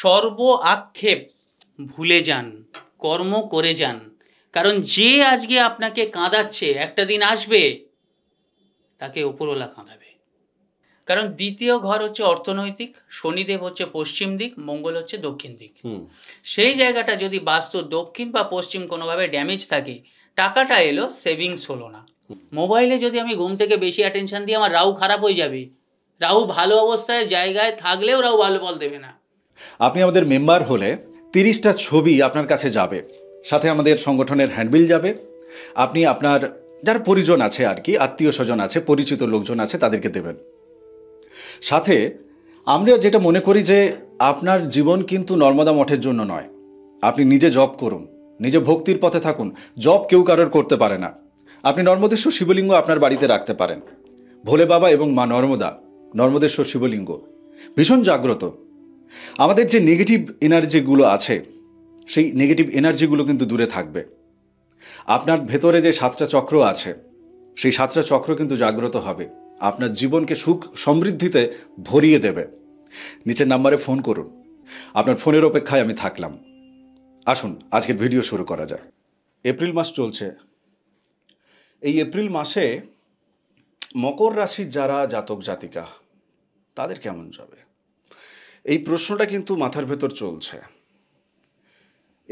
সর্ব আক্ষেপ ভুলে যান কর্ম করে যান কারণ যে আজকে আপনাকে কাঁদাচ্ছে একটা দিন আসবে তাকে ওপরওয়ালা কাঁদাবে কারণ দ্বিতীয় ঘর হচ্ছে অর্থনৈতিক শনিদেব হচ্ছে পশ্চিম দিক মঙ্গল হচ্ছে দক্ষিণ দিক সেই জায়গাটা যদি বাস্তু দক্ষিণ বা পশ্চিম কোনোভাবে ড্যামেজ থাকে টাকাটা এলো সেভিংস হলো না মোবাইলে যদি আমি ঘুম থেকে বেশি অ্যাটেনশন দিই আমার রাউ খারাপ হয়ে যাবে রাহু ভালো অবস্থায় জায়গায় থাকলেও রাহু ভালো বল দেবে না আপনি আমাদের মেম্বার হলে তিরিশটা ছবি আপনার কাছে যাবে সাথে আমাদের সংগঠনের হ্যান্ডবিল যাবে আপনি আপনার যার পরিজন আছে আর কি আত্মীয় স্বজন আছে পরিচিত লোকজন আছে তাদেরকে দেবেন সাথে আমরা যেটা মনে করি যে আপনার জীবন কিন্তু নর্মদা মঠের জন্য নয় আপনি নিজে জব করুন নিজে ভক্তির পথে থাকুন জব কেউ কারোর করতে পারে না আপনি নর্মদেশ্বর শিবলিঙ্গ আপনার বাড়িতে রাখতে পারেন ভোলে বাবা এবং মা নর্মদা নর্মদেশ্বর শিবলিঙ্গ ভীষণ জাগ্রত আমাদের যে নেগেটিভ এনার্জিগুলো আছে সেই নেগেটিভ এনার্জিগুলো কিন্তু দূরে থাকবে আপনার ভেতরে যে সাতটা চক্র আছে সেই সাতটা চক্র কিন্তু জাগ্রত হবে আপনার জীবনকে সুখ সমৃদ্ধিতে ভরিয়ে দেবে নিচের নাম্বারে ফোন করুন আপনার ফোনের অপেক্ষায় আমি থাকলাম আসুন আজকের ভিডিও শুরু করা যায় এপ্রিল মাস চলছে এই এপ্রিল মাসে মকর রাশির যারা জাতক জাতিকা তাদের কেমন যাবে এই প্রশ্নটা কিন্তু মাথার ভেতর চলছে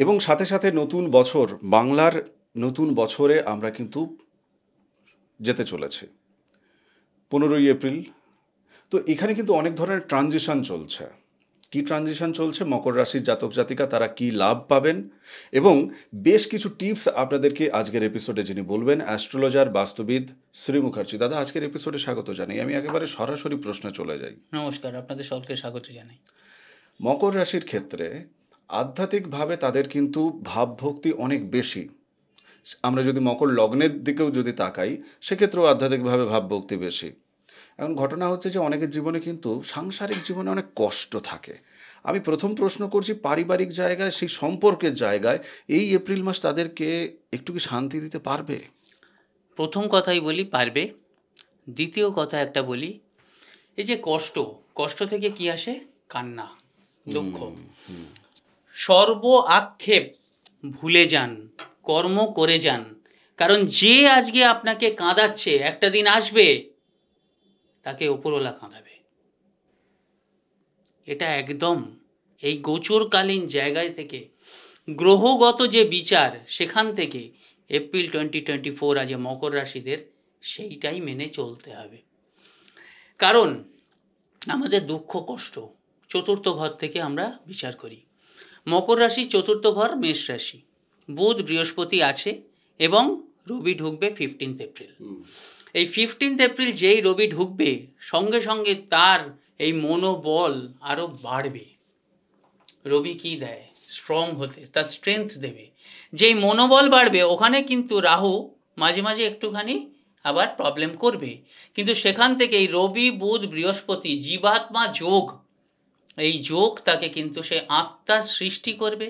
এবং সাথে সাথে নতুন বছর বাংলার নতুন বছরে আমরা কিন্তু যেতে চলেছি পনেরোই এপ্রিল তো এখানে কিন্তু অনেক ধরনের ট্রানজিশন চলছে কি ট্রানজিশন চলছে মকর রাশির জাতক জাতিকা তারা কি লাভ পাবেন এবং বেশ কিছু টিপস আপনাদেরকে আজকের এপিসোডে যিনি বলবেন অ্যাস্ট্রোলজার বাস্তুবিদ শ্রী মুখার্জি দাদা আজকের এপিসোডে স্বাগত জানাই আমি একেবারে সরাসরি প্রশ্নে চলে যাই নমস্কার আপনাদের সবকে স্বাগত জানাই মকর রাশির ক্ষেত্রে আধ্যাত্মিকভাবে তাদের কিন্তু ভাবভক্তি অনেক বেশি আমরা যদি মকর লগ্নের দিকেও যদি তাকাই সেক্ষেত্রেও আধ্যাত্মিকভাবে ভাবভক্তি বেশি এখন ঘটনা হচ্ছে যে অনেকের জীবনে কিন্তু সাংসারিক জীবনে অনেক কষ্ট থাকে আমি প্রথম প্রশ্ন করছি পারিবারিক জায়গায় সেই সম্পর্কের জায়গায় এই এপ্রিল মাস তাদেরকে একটু কি শান্তি দিতে পারবে প্রথম কথাই বলি পারবে দ্বিতীয় কথা একটা বলি এই যে কষ্ট কষ্ট থেকে কি আসে কান্না দুঃখ সর্ব আক্ষেপ ভুলে যান কর্ম করে যান কারণ যে আজকে আপনাকে কাঁদাচ্ছে একটা দিন আসবে তাকে ওপরওয়ালা কাঁদাবে এটা একদম এই গোচরকালীন জায়গায় থেকে গ্রহগত যে বিচার সেখান থেকে এপ্রিল টোয়েন্টি টোয়েন্টি ফোর আজ মকর রাশিদের সেইটাই মেনে চলতে হবে কারণ আমাদের দুঃখ কষ্ট চতুর্থ ঘর থেকে আমরা বিচার করি মকর রাশি চতুর্থ ঘর মেষ রাশি বুধ বৃহস্পতি আছে এবং রবি ঢুকবে ফিফটিন্থ এপ্রিল এই ফিফটিন্থ এপ্রিল যেই রবি ঢুকবে সঙ্গে সঙ্গে তার এই মনোবল আরও বাড়বে রবি কি দেয় স্ট্রং হতে তার স্ট্রেংথ দেবে যেই মনোবল বাড়বে ওখানে কিন্তু রাহু মাঝে মাঝে একটুখানি আবার প্রবলেম করবে কিন্তু সেখান থেকে এই রবি বুধ বৃহস্পতি জীবাত্মা যোগ এই যোগ তাকে কিন্তু সে আত্মার সৃষ্টি করবে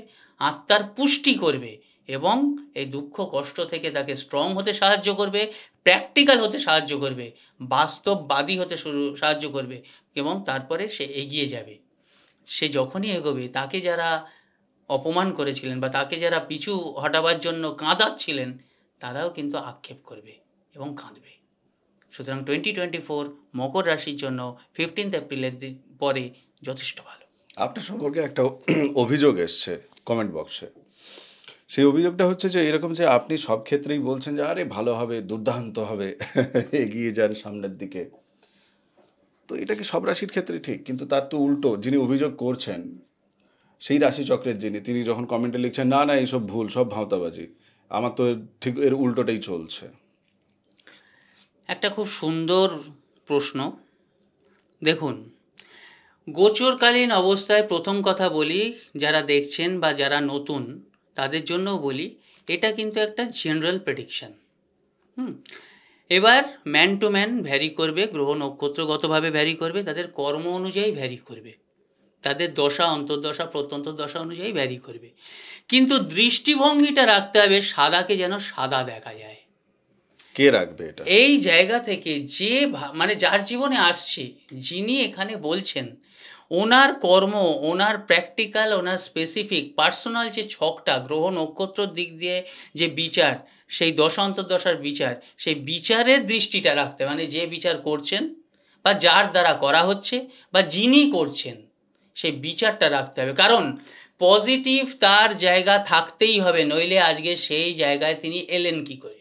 আত্মার পুষ্টি করবে এবং এই দুঃখ কষ্ট থেকে তাকে স্ট্রং হতে সাহায্য করবে প্র্যাকটিক্যাল হতে সাহায্য করবে বাস্তববাদী হতে শুরু সাহায্য করবে এবং তারপরে সে এগিয়ে যাবে সে যখনই এগোবে তাকে যারা অপমান করেছিলেন বা তাকে যারা পিছু হটাবার জন্য কাঁদাচ্ছিলেন তারাও কিন্তু আক্ষেপ করবে এবং কাঁদবে সুতরাং টোয়েন্টি টোয়েন্টি ফোর মকর রাশির জন্য ফিফটিন্থ এপ্রিলের পরে যথেষ্ট ভালো আপনার সম্পর্কে একটা অভিযোগ এসছে কমেন্ট বক্সে সেই অভিযোগটা হচ্ছে যে এরকম যে আপনি সব ক্ষেত্রেই বলছেন যে আরে ভালো হবে দুর্দান্ত হবে এগিয়ে যান সামনের দিকে তো এটা কি সব রাশির ক্ষেত্রে ঠিক কিন্তু তার তো উল্টো যিনি অভিযোগ করছেন সেই রাশিচক্রের যিনি তিনি যখন কমেন্টে লিখছেন না না এইসব ভুল সব ভাওতাবাজি আমার তো ঠিক এর উল্টোটাই চলছে একটা খুব সুন্দর প্রশ্ন দেখুন গোচরকালীন অবস্থায় প্রথম কথা বলি যারা দেখছেন বা যারা নতুন তাদের জন্যও বলি এটা কিন্তু একটা জেনারেল প্রেডিকশান হুম এবার ম্যান টু ম্যান ভ্যারি করবে গ্রহ নক্ষত্রগতভাবে ভ্যারি করবে তাদের কর্ম অনুযায়ী ভ্যারি করবে তাদের দশা অন্তর্দশা প্রত্যন্তর্দশা দশা অনুযায়ী ভ্যারি করবে কিন্তু দৃষ্টিভঙ্গিটা রাখতে হবে সাদাকে যেন সাদা দেখা যায় কে রাখবে এটা এই জায়গা থেকে যে মানে যার জীবনে আসছে যিনি এখানে বলছেন ওনার কর্ম ওনার প্র্যাকটিক্যাল ওনার স্পেসিফিক পার্সোনাল যে ছকটা গ্রহ নক্ষত্রর দিক দিয়ে যে বিচার সেই দশান্তর্দশার বিচার সেই বিচারের দৃষ্টিটা রাখতে মানে যে বিচার করছেন বা যার দ্বারা করা হচ্ছে বা যিনি করছেন সেই বিচারটা রাখতে হবে কারণ পজিটিভ তার জায়গা থাকতেই হবে নইলে আজকে সেই জায়গায় তিনি এলেন কি করে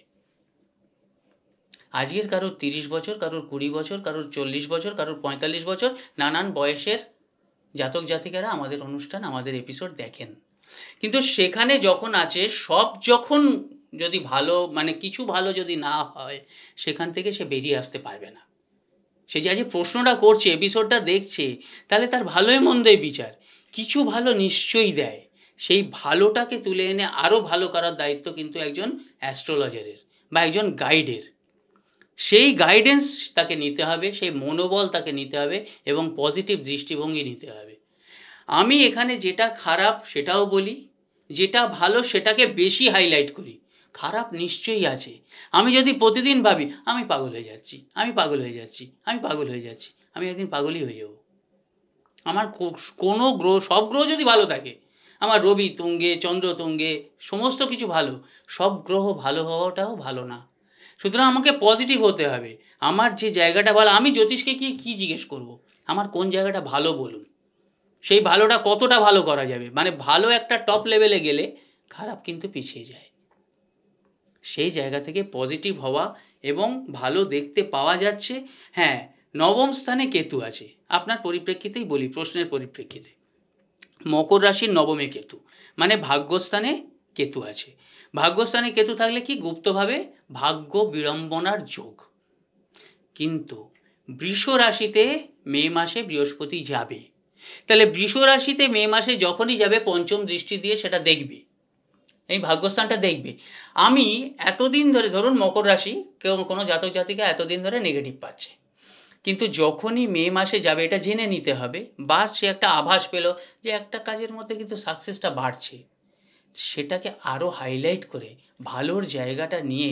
আজকের কারোর তিরিশ বছর কারোর কুড়ি বছর কারোর চল্লিশ বছর কারোর পঁয়তাল্লিশ বছর নানান বয়সের জাতক জাতিকারা আমাদের অনুষ্ঠান আমাদের এপিসোড দেখেন কিন্তু সেখানে যখন আছে সব যখন যদি ভালো মানে কিছু ভালো যদি না হয় সেখান থেকে সে বেরিয়ে আসতে পারবে না সে যে আজকে প্রশ্নটা করছে এপিসোডটা দেখছে তাহলে তার ভালোই মন্দই বিচার কিছু ভালো নিশ্চয়ই দেয় সেই ভালোটাকে তুলে এনে আরও ভালো করার দায়িত্ব কিন্তু একজন অ্যাস্ট্রোলজারের বা একজন গাইডের সেই গাইডেন্স তাকে নিতে হবে সেই মনোবল তাকে নিতে হবে এবং পজিটিভ দৃষ্টিভঙ্গি নিতে হবে আমি এখানে যেটা খারাপ সেটাও বলি যেটা ভালো সেটাকে বেশি হাইলাইট করি খারাপ নিশ্চয়ই আছে আমি যদি প্রতিদিন ভাবি আমি পাগল হয়ে যাচ্ছি আমি পাগল হয়ে যাচ্ছি আমি পাগল হয়ে যাচ্ছি আমি একদিন পাগলই হয়ে যাব আমার কোনো গ্রহ সব গ্রহ যদি ভালো থাকে আমার রবি তুঙ্গে চন্দ্র তুঙ্গে সমস্ত কিছু ভালো সব গ্রহ ভালো হওয়াটাও ভালো না সুতরাং আমাকে পজিটিভ হতে হবে আমার যে জায়গাটা ভালো আমি জ্যোতিষকে গিয়ে কী জিজ্ঞেস করব। আমার কোন জায়গাটা ভালো বলুন সেই ভালোটা কতটা ভালো করা যাবে মানে ভালো একটা টপ লেভেলে গেলে খারাপ কিন্তু পিছিয়ে যায় সেই জায়গা থেকে পজিটিভ হওয়া এবং ভালো দেখতে পাওয়া যাচ্ছে হ্যাঁ নবম স্থানে কেতু আছে আপনার পরিপ্রেক্ষিতেই বলি প্রশ্নের পরিপ্রেক্ষিতে মকর রাশির নবমে কেতু মানে ভাগ্যস্থানে কেতু আছে ভাগ্যস্থানে কেতু থাকলে কি গুপ্তভাবে ভাগ্য বিড়ম্বনার যোগ কিন্তু বৃষ রাশিতে মে মাসে বৃহস্পতি যাবে তাহলে বৃষ রাশিতে মে মাসে যখনই যাবে পঞ্চম দৃষ্টি দিয়ে সেটা দেখবে এই ভাগ্যস্থানটা দেখবে আমি এতদিন ধরে ধরুন মকর রাশি কেউ কোনো জাতক জাতিকা এতদিন ধরে নেগেটিভ পাচ্ছে কিন্তু যখনই মে মাসে যাবে এটা জেনে নিতে হবে বা সে একটা আভাস পেল যে একটা কাজের মধ্যে কিন্তু সাকসেসটা বাড়ছে সেটাকে আরও হাইলাইট করে ভালোর জায়গাটা নিয়ে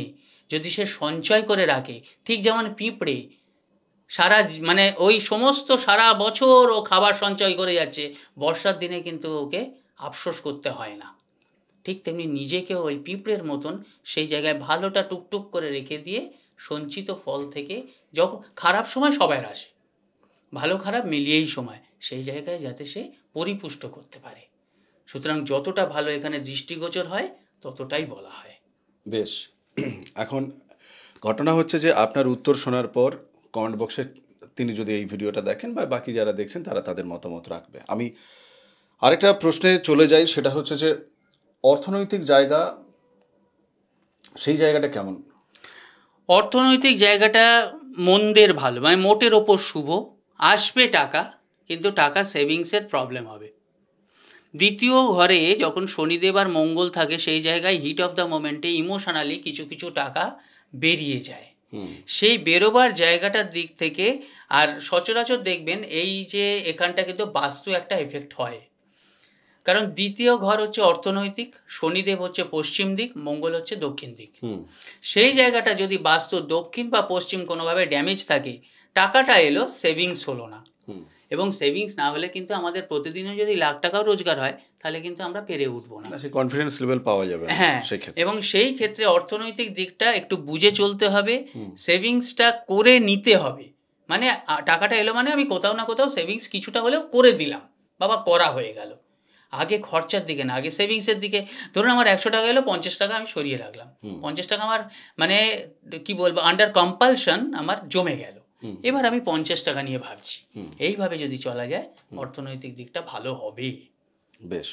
যদি সে সঞ্চয় করে রাখে ঠিক যেমন পিঁপড়ে সারা মানে ওই সমস্ত সারা বছর ও খাবার সঞ্চয় করে যাচ্ছে বর্ষার দিনে কিন্তু ওকে আফসোস করতে হয় না ঠিক তেমনি নিজেকে ওই পিঁপড়ের মতন সেই জায়গায় ভালোটা টুকটুক করে রেখে দিয়ে সঞ্চিত ফল থেকে যখন খারাপ সময় সবাই আসে ভালো খারাপ মিলিয়েই সময় সেই জায়গায় যাতে সে পরিপুষ্ট করতে পারে সুতরাং যতটা ভালো এখানে দৃষ্টিগোচর হয় ততটাই বলা হয় বেশ এখন ঘটনা হচ্ছে যে আপনার উত্তর শোনার পর কমেন্ট বক্সে তিনি যদি এই ভিডিওটা দেখেন বা বাকি যারা দেখছেন তারা তাদের মতামত রাখবে আমি আরেকটা প্রশ্নে চলে যাই সেটা হচ্ছে যে অর্থনৈতিক জায়গা সেই জায়গাটা কেমন অর্থনৈতিক জায়গাটা মন্দের ভালো মানে মোটের ওপর শুভ আসবে টাকা কিন্তু টাকা সেভিংসের প্রবলেম হবে দ্বিতীয় ঘরে যখন শনিদেব আর মঙ্গল থাকে সেই জায়গায় হিট অফ দ্য মোমেন্টে ইমোশনালি কিছু কিছু টাকা বেরিয়ে যায় সেই বেরোবার জায়গাটার দিক থেকে আর সচরাচর দেখবেন এই যে এখানটা কিন্তু বাস্তু একটা এফেক্ট হয় কারণ দ্বিতীয় ঘর হচ্ছে অর্থনৈতিক শনিদেব হচ্ছে পশ্চিম দিক মঙ্গল হচ্ছে দক্ষিণ দিক সেই জায়গাটা যদি বাস্তু দক্ষিণ বা পশ্চিম কোনোভাবে ড্যামেজ থাকে টাকাটা এলো সেভিংস হলো না এবং সেভিংস না হলে কিন্তু আমাদের প্রতিদিনও যদি লাখ টাকাও রোজগার হয় তাহলে কিন্তু আমরা পেরে উঠবো না সেই কনফিডেন্স লেভেল পাওয়া যাবে হ্যাঁ এবং সেই ক্ষেত্রে অর্থনৈতিক দিকটা একটু বুঝে চলতে হবে সেভিংসটা করে নিতে হবে মানে টাকাটা এলো মানে আমি কোথাও না কোথাও সেভিংস কিছুটা হলেও করে দিলাম বাবা করা হয়ে গেল আগে খরচার দিকে না আগে সেভিংসের দিকে ধরুন আমার একশো টাকা এলো পঞ্চাশ টাকা আমি সরিয়ে রাখলাম পঞ্চাশ টাকা আমার মানে কি বলবো আন্ডার কম্পালশন আমার জমে গেল এবার আমি পঞ্চাশ টাকা নিয়ে ভাবছি এইভাবে যদি চলা যায় অর্থনৈতিক দিকটা ভালো হবে বেশ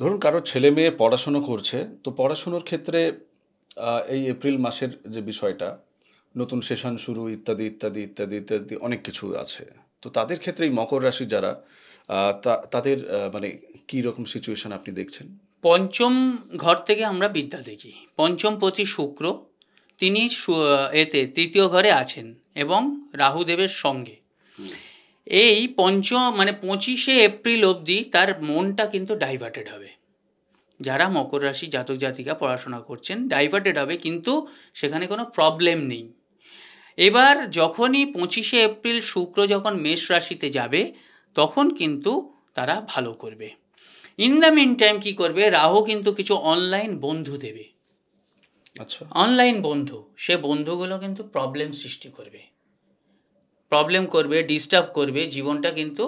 ধরুন কারো ছেলে মেয়ে পড়াশুনো করছে তো পড়াশুনোর ক্ষেত্রে এই এপ্রিল মাসের যে বিষয়টা নতুন সেশন শুরু ইত্যাদি ইত্যাদি ইত্যাদি ইত্যাদি অনেক কিছু আছে তো তাদের ক্ষেত্রে এই মকর রাশি যারা তাদের মানে কি রকম সিচুয়েশন আপনি দেখছেন পঞ্চম ঘর থেকে আমরা বিদ্যা দেখি পঞ্চম প্রতি শুক্র তিনি এতে তৃতীয় ঘরে আছেন এবং রাহুদেবের সঙ্গে এই পঞ্চ মানে পঁচিশে এপ্রিল অবধি তার মনটা কিন্তু ডাইভার্টেড হবে যারা মকর রাশি জাতক জাতিকা পড়াশোনা করছেন ডাইভার্টেড হবে কিন্তু সেখানে কোনো প্রবলেম নেই এবার যখনই পঁচিশে এপ্রিল শুক্র যখন মেষ রাশিতে যাবে তখন কিন্তু তারা ভালো করবে ইন দ্য মিন টাইম কী করবে রাহু কিন্তু কিছু অনলাইন বন্ধু দেবে আচ্ছা অনলাইন বন্ধু সে বন্ধুগুলো কিন্তু প্রবলেম সৃষ্টি করবে প্রবলেম করবে ডিস্টার্ব করবে জীবনটা কিন্তু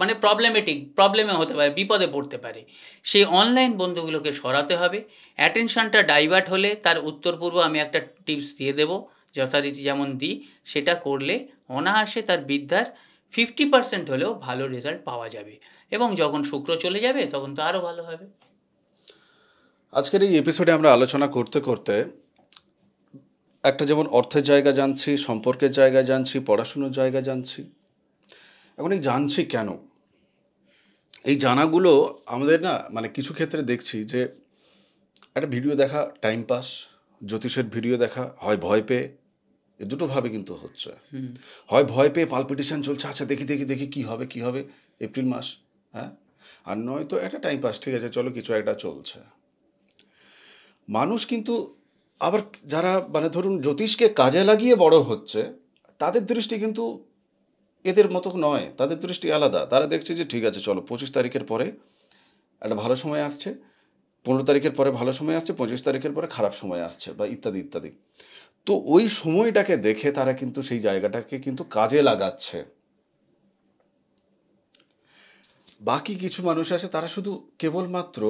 মানে প্রবলেমেটিক প্রবলেমে হতে পারে বিপদে পড়তে পারে সেই অনলাইন বন্ধুগুলোকে সরাতে হবে অ্যাটেনশনটা ডাইভার্ট হলে তার উত্তর পূর্ব আমি একটা টিপস দিয়ে দেব যথারীতি যেমন দিই সেটা করলে অনায়াসে তার বিদ্যার ফিফটি পার্সেন্ট হলেও ভালো রেজাল্ট পাওয়া যাবে এবং যখন শুক্র চলে যাবে তখন তো আরও ভালো হবে আজকের এই এপিসোডে আমরা আলোচনা করতে করতে একটা যেমন অর্থের জায়গা জানছি সম্পর্কের জায়গা জানছি পড়াশুনোর জায়গা জানছি এখন এই জানছি কেন এই জানাগুলো আমাদের না মানে কিছু ক্ষেত্রে দেখছি যে একটা ভিডিও দেখা টাইম পাস জ্যোতিষের ভিডিও দেখা হয় ভয় পেয়ে এ দুটোভাবে কিন্তু হচ্ছে হয় ভয় পেয়ে পালপিটিশন চলছে আচ্ছা দেখি দেখি দেখি কি হবে কি হবে এপ্রিল মাস হ্যাঁ আর নয়তো একটা টাইম পাস ঠিক আছে চলো কিছু একটা চলছে মানুষ কিন্তু আবার যারা মানে ধরুন জ্যোতিষকে কাজে লাগিয়ে বড় হচ্ছে তাদের দৃষ্টি কিন্তু এদের মতো নয় তাদের দৃষ্টি আলাদা তারা দেখছে যে ঠিক আছে চলো পঁচিশ তারিখের পরে একটা ভালো সময় আসছে পনেরো তারিখের পরে ভালো সময় আসছে পঁচিশ তারিখের পরে খারাপ সময় আসছে বা ইত্যাদি ইত্যাদি তো ওই সময়টাকে দেখে তারা কিন্তু সেই জায়গাটাকে কিন্তু কাজে লাগাচ্ছে বাকি কিছু মানুষ আছে তারা শুধু কেবলমাত্র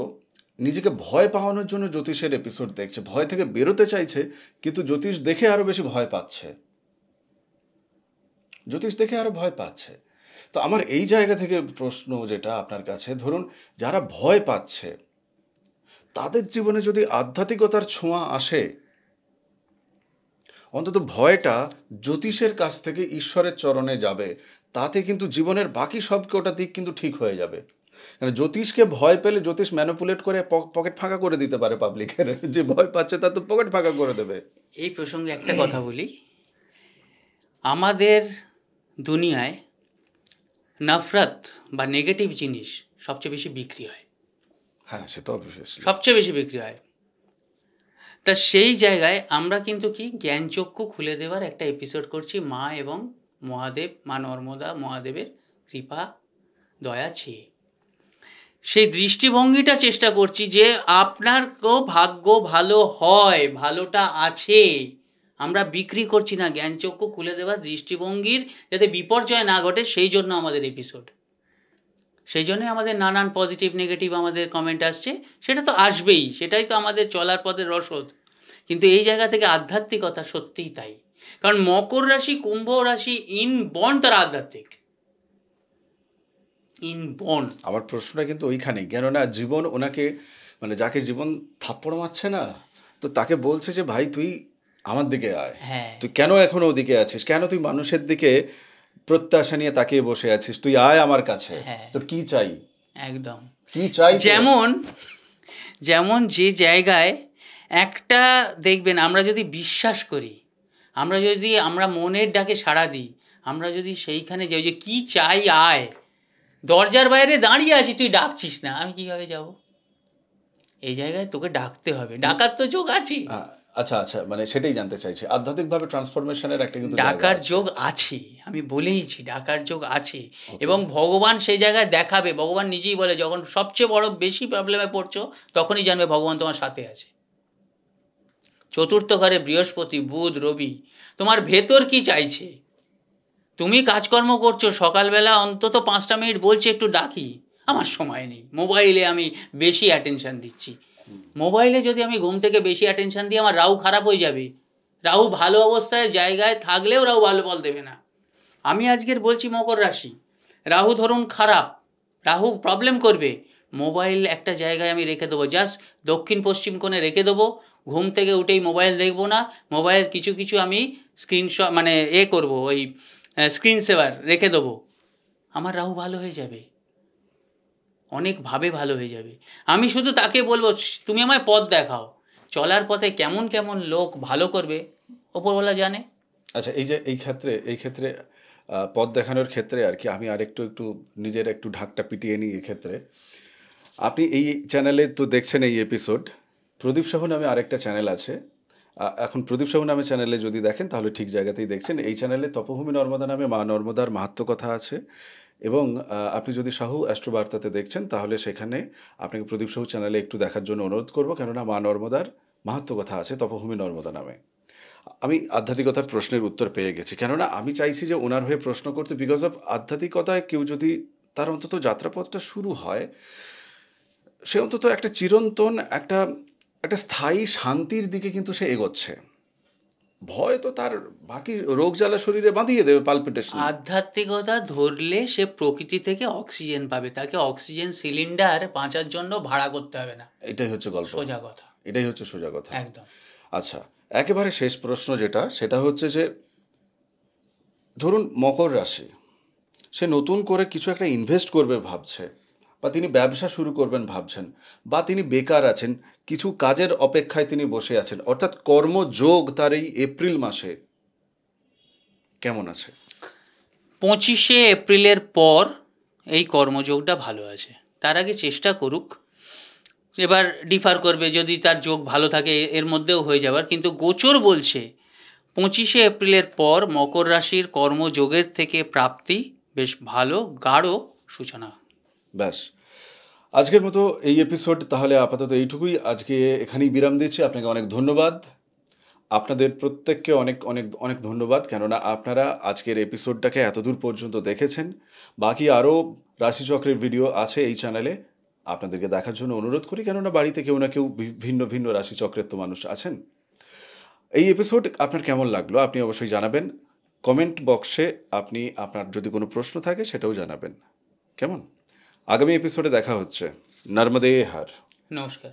নিজেকে ভয় পাওয়ানোর জন্য জ্যোতিষের এপিসোড দেখছে ভয় থেকে বেরোতে চাইছে কিন্তু জ্যোতিষ দেখে আরও বেশি ভয় পাচ্ছে জ্যোতিষ দেখে আরও ভয় পাচ্ছে তো আমার এই জায়গা থেকে প্রশ্ন যেটা আপনার কাছে ধরুন যারা ভয় পাচ্ছে তাদের জীবনে যদি আধ্যাত্মিকতার ছোঁয়া আসে অন্তত ভয়টা জ্যোতিষের কাছ থেকে ঈশ্বরের চরণে যাবে তাতে কিন্তু জীবনের বাকি সব কটা দিক কিন্তু ঠিক হয়ে যাবে কারণ মানে জ্যোতিষকে ভয় পেলে জ্যোতিষ ম্যানুপুলেট করে পকেট ফাঁকা করে দিতে পারে পাবলিকের যে ভয় পাচ্ছে তা তো পকেট ফাঁকা করে দেবে এই প্রসঙ্গে একটা কথা বলি আমাদের দুনিয়ায় নাফরাত বা নেগেটিভ জিনিস সবচেয়ে বেশি বিক্রি হয় হ্যাঁ সে তো সবচেয়ে বেশি বিক্রি হয় তা সেই জায়গায় আমরা কিন্তু কি জ্ঞানচক্ষু খুলে দেওয়ার একটা এপিসোড করছি মা এবং মহাদেব মা নর্মদা মহাদেবের কৃপা দয়া ছেয়ে সেই দৃষ্টিভঙ্গিটা চেষ্টা করছি যে আপনারও ভাগ্য ভালো হয় ভালোটা আছে আমরা বিক্রি করছি না জ্ঞানচক্ষু খুলে দেওয়া দৃষ্টিভঙ্গির যাতে বিপর্যয় না ঘটে সেই জন্য আমাদের এপিসোড সেই জন্যই আমাদের নানান পজিটিভ নেগেটিভ আমাদের কমেন্ট আসছে সেটা তো আসবেই সেটাই তো আমাদের চলার পথের রসদ কিন্তু এই জায়গা থেকে আধ্যাত্মিকতা সত্যিই তাই কারণ মকর রাশি কুম্ভ রাশি ইন বন তারা আধ্যাত্মিক ইন বন আমার প্রশ্নটা কিন্তু ওইখানে কেননা জীবন ওনাকে মানে যাকে জীবন থাপ্পড় মারছে না তো তাকে বলছে যে ভাই তুই আমার দিকে আয় হ্যাঁ। তুই কেন এখন ওদিকে আছিস কেন তুই মানুষের দিকে প্রত্যাশা নিয়ে তাকিয়ে বসে আছিস তুই আয় আমার কাছে হ্যাঁ। তো কি চাই একদম কি চাই যেমন যেমন যে জায়গায় একটা দেখবেন আমরা যদি বিশ্বাস করি আমরা যদি আমরা মনের ডাকে সাড়া দিই আমরা যদি সেইখানে যাই যে কি চাই আয় দরজার বাইরে দাঁড়িয়ে আছি তুই ডাকছিস না আমি কিভাবে যাব এই জায়গায় তোকে ডাকতে হবে ডাকার তো যোগ আছে আচ্ছা আচ্ছা মানে সেটাই জানতে চাইছি আধ্যাত্মিকভাবে ট্রান্সফরমেশনের একটা কিন্তু ডাকার যোগ আছে আমি বলেইছি ডাকার যোগ আছে এবং ভগবান সেই জায়গায় দেখাবে ভগবান নিজেই বলে যখন সবচেয়ে বড় বেশি প্রবলেমে পড়ছো তখনই জানবে ভগবান তোমার সাথে আছে চতুর্থ ঘরে বৃহস্পতি বুধ রবি তোমার ভেতর কি চাইছে তুমি কাজকর্ম করছো সকালবেলা অন্তত পাঁচটা মিনিট বলছি একটু ডাকি আমার সময় নেই মোবাইলে আমি বেশি অ্যাটেনশান দিচ্ছি মোবাইলে যদি আমি ঘুম থেকে বেশি অ্যাটেনশান দিই আমার রাহু খারাপ হয়ে যাবে রাহু ভালো অবস্থায় জায়গায় থাকলেও রাহু ভালো বল দেবে না আমি আজকের বলছি মকর রাশি রাহু ধরুন খারাপ রাহু প্রবলেম করবে মোবাইল একটা জায়গায় আমি রেখে দেবো জাস্ট দক্ষিণ পশ্চিম কোণে রেখে দেবো ঘুম থেকে উঠেই মোবাইল দেখবো না মোবাইল কিছু কিছু আমি স্ক্রিনশট মানে এ করব ওই স্ক্রিন হ্যাঁ, সেভার রেখে দেবো আমার রাহু ভালো হয়ে যাবে অনেকভাবে ভালো হয়ে যাবে আমি শুধু তাকে বলবো তুমি আমায় পথ দেখাও চলার পথে কেমন কেমন লোক ভালো করবে ওপরওয়ালা জানে আচ্ছা এই যে এই ক্ষেত্রে এই ক্ষেত্রে পথ দেখানোর ক্ষেত্রে আর কি আমি আরেকটু একটু নিজের একটু ঢাকটা পিটিয়ে নিই ক্ষেত্রে আপনি এই চ্যানেলে তো দেখছেন এই এপিসোড প্রদীপ সাহু নামে আরেকটা চ্যানেল আছে এখন প্রদীপ সাহু নামে চ্যানেলে যদি দেখেন তাহলে ঠিক জায়গাতেই দেখছেন এই চ্যানেলে তপভূমি নর্মদা নামে মা নর্মদার মাহাত্ম কথা আছে এবং আপনি যদি সাহু অ্যাস্ট্রোবার্তাতে দেখছেন তাহলে সেখানে আপনাকে প্রদীপ সাহু চ্যানেলে একটু দেখার জন্য অনুরোধ করব কেননা মা নর্মদার মাহাত্ম কথা আছে তপভূমি নর্মদা নামে আমি আধ্যাত্মিকতার প্রশ্নের উত্তর পেয়ে গেছি কেননা আমি চাইছি যে ওনার হয়ে প্রশ্ন করতে বিকজ অফ আধ্যাত্মিকতায় কেউ যদি তার অন্তত যাত্রাপথটা শুরু হয় সে অন্তত একটা চিরন্তন একটা একটা স্থায়ী শান্তির দিকে কিন্তু সে এগোচ্ছে ভয় তো তার বাকি রোগ জ্বালা শরীরে বাঁধিয়ে দেবে পালপিটেশন আধ্যাত্মিকতা ধরলে সে প্রকৃতি থেকে অক্সিজেন পাবে তাকে অক্সিজেন সিলিন্ডার বাঁচার জন্য ভাড়া করতে হবে না এটাই হচ্ছে গল্প সোজা কথা এটাই হচ্ছে সোজা কথা একদম আচ্ছা একেবারে শেষ প্রশ্ন যেটা সেটা হচ্ছে যে ধরুন মকর রাশি সে নতুন করে কিছু একটা ইনভেস্ট করবে ভাবছে বা তিনি ব্যবসা শুরু করবেন ভাবছেন বা তিনি বেকার আছেন কিছু কাজের অপেক্ষায় তিনি বসে আছেন অর্থাৎ কর্মযোগ তার এই এপ্রিল মাসে কেমন আছে পঁচিশে এপ্রিলের পর এই কর্মযোগটা ভালো আছে তার আগে চেষ্টা করুক এবার ডিফার করবে যদি তার যোগ ভালো থাকে এর মধ্যেও হয়ে যাবার কিন্তু গোচর বলছে পঁচিশে এপ্রিলের পর মকর রাশির কর্মযোগের থেকে প্রাপ্তি বেশ ভালো গাঢ় সূচনা ব্যাস আজকের মতো এই এপিসোড তাহলে আপাতত এইটুকুই আজকে এখানেই বিরাম দিচ্ছি আপনাকে অনেক ধন্যবাদ আপনাদের প্রত্যেককে অনেক অনেক অনেক ধন্যবাদ কেননা আপনারা আজকের এপিসোডটাকে এতদূর পর্যন্ত দেখেছেন বাকি আরও রাশিচক্রের ভিডিও আছে এই চ্যানেলে আপনাদেরকে দেখার জন্য অনুরোধ করি কেননা বাড়িতে কেউ না কেউ ভিন্ন ভিন্ন রাশিচক্রের তো মানুষ আছেন এই এপিসোড আপনার কেমন লাগলো আপনি অবশ্যই জানাবেন কমেন্ট বক্সে আপনি আপনার যদি কোনো প্রশ্ন থাকে সেটাও জানাবেন কেমন আগামী এপিসোডে দেখা হচ্ছে নর্মদে হার নমস্কার